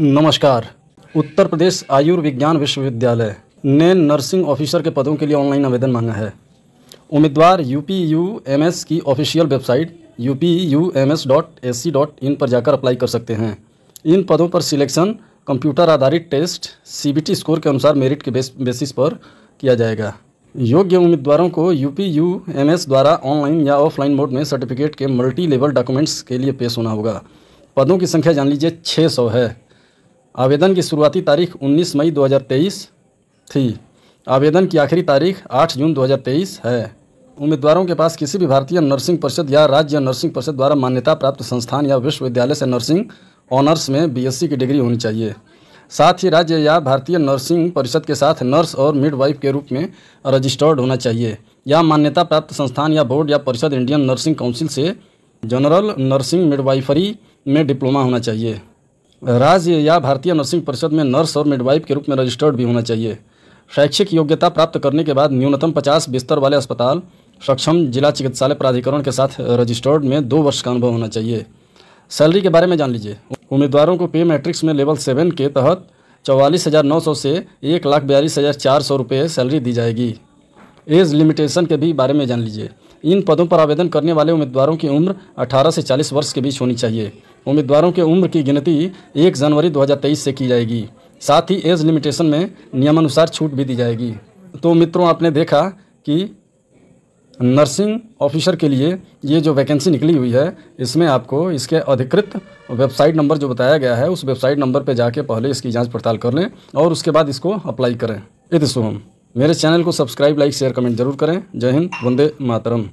नमस्कार उत्तर प्रदेश आयुर्विज्ञान विश्वविद्यालय ने नर्सिंग ऑफिसर के पदों के लिए ऑनलाइन आवेदन मांगा है उम्मीदवार U P U M S की official website U P U M S dot S C dot in पर जाकर अप्लाई कर सकते हैं इन पदों पर सिलेक्शन कंप्यूटर आधारित test C B T score के अनुसार मेरिट के बेस, बेसिस पर किया जाएगा योग्य उम्मीदवारों को U P U M S द्वारा ऑनलाइन या ऑफलाइन मोड में सर्टिफिकेट के मल्टी लेवल डॉक्यूमेंट्स के लिए पेश होना होगा पदों की संख्या जान लीजिए छः सौ है आवेदन की शुरुआती तारीख 19 मई 2023 थी आवेदन की आखिरी तारीख 8 जून 2023 है उम्मीदवारों के पास किसी भी भारतीय नर्सिंग परिषद या राज्य नर्सिंग परिषद द्वारा मान्यता प्राप्त संस्थान या विश्वविद्यालय से नर्सिंग ऑनर्स में बीएससी की डिग्री होनी चाहिए साथ ही राज्य या भारतीय नर्सिंग परिषद के साथ नर्स और मिडवाइफ के रूप में रजिस्टर्ड होना चाहिए या मान्यता प्राप्त संस्थान या बोर्ड या परिषद इंडियन नर्सिंग काउंसिल से जनरल नर्सिंग मिडवाइफरी में डिप्लोमा होना चाहिए राज्य या भारतीय नर्सिंग परिषद में नर्स और मिडवाइफ के रूप में रजिस्टर्ड भी होना चाहिए शैक्षिक योग्यता प्राप्त करने के बाद न्यूनतम पचास बिस्तर वाले अस्पताल सक्षम जिला चिकित्सालय प्राधिकरण के साथ रजिस्टर्ड में दो वर्ष का अनुभव होना चाहिए सैलरी के बारे में जान लीजिए उम्मीदवारों को पे मैट्रिक्स में लेवल सेवन के तहत चौवालीस हज़ार नौ सौ से एक लाख बयालीस हज़ार चार सौ रुपये सैलरी दी जाएगी एज लिमिटेशन के भी बारे में जान लीजिए इन पदों पर आवेदन करने वाले उम्मीदवारों की उम्र 18 से 40 वर्ष के बीच होनी चाहिए उम्मीदवारों के उम्र की गिनती 1 जनवरी 2023 से की जाएगी साथ ही एज लिमिटेशन में नियमानुसार छूट भी दी जाएगी तो मित्रों आपने देखा कि नर्सिंग ऑफिसर के लिए ये जो वैकेंसी निकली हुई है इसमें आपको इसके अधिकृत वेबसाइट नंबर जो बताया गया है उस वेबसाइट नंबर पर जाके पहले इसकी जांच पड़ताल कर लें और उसके बाद इसको अप्लाई करें इत शुभम मेरे चैनल को सब्सक्राइब लाइक शेयर कमेंट जरूर करें जय हिंद वंदे मातरम